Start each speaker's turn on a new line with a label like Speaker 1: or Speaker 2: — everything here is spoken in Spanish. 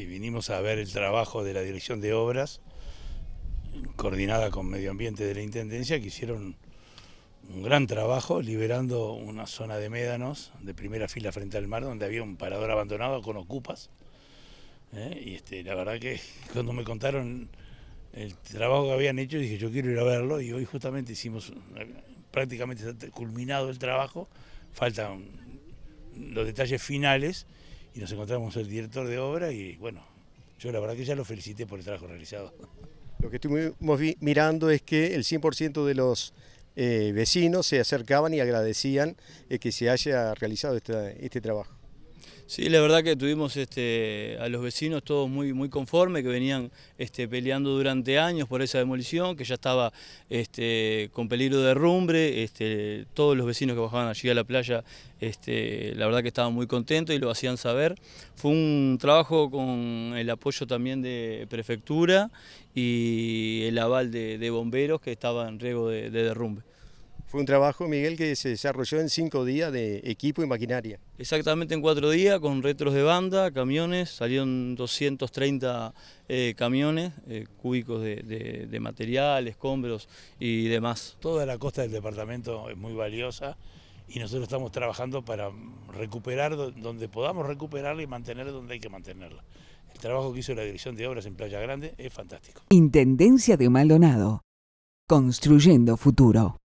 Speaker 1: Y vinimos a ver el trabajo de la Dirección de Obras, coordinada con Medio Ambiente de la Intendencia, que hicieron un gran trabajo liberando una zona de médanos de primera fila frente al mar, donde había un parador abandonado con ocupas. ¿eh? Y este, la verdad que cuando me contaron el trabajo que habían hecho, dije yo quiero ir a verlo y hoy justamente hicimos prácticamente culminado el trabajo, faltan los detalles finales y nos encontramos el director de obra y bueno, yo la verdad que ya lo felicité por el trabajo realizado.
Speaker 2: Lo que estuvimos mirando es que el 100% de los eh, vecinos se acercaban y agradecían eh, que se haya realizado este trabajo.
Speaker 3: Sí, la verdad que tuvimos este, a los vecinos todos muy, muy conformes, que venían este, peleando durante años por esa demolición, que ya estaba este, con peligro de derrumbre, este, todos los vecinos que bajaban allí a la playa, la verdad que estaban muy contentos y lo hacían saber. Fue un trabajo con el apoyo también de prefectura y el aval de, bomberos
Speaker 2: que estaba en riesgo de derrumbe. Fue un trabajo, Miguel, que se desarrolló en cinco días de equipo y maquinaria.
Speaker 3: Exactamente en cuatro días, con retros de banda, camiones, salieron 230 eh, camiones, eh, cúbicos de, material, escombros y demás.
Speaker 1: Toda la costa del departamento es muy valiosa y nosotros estamos trabajando para recuperar donde podamos recuperarla y mantener donde hay que mantenerla. El trabajo que hizo la Dirección de Obras en Playa Grande es fantástico. Intendencia de Maldonado. Construyendo futuro.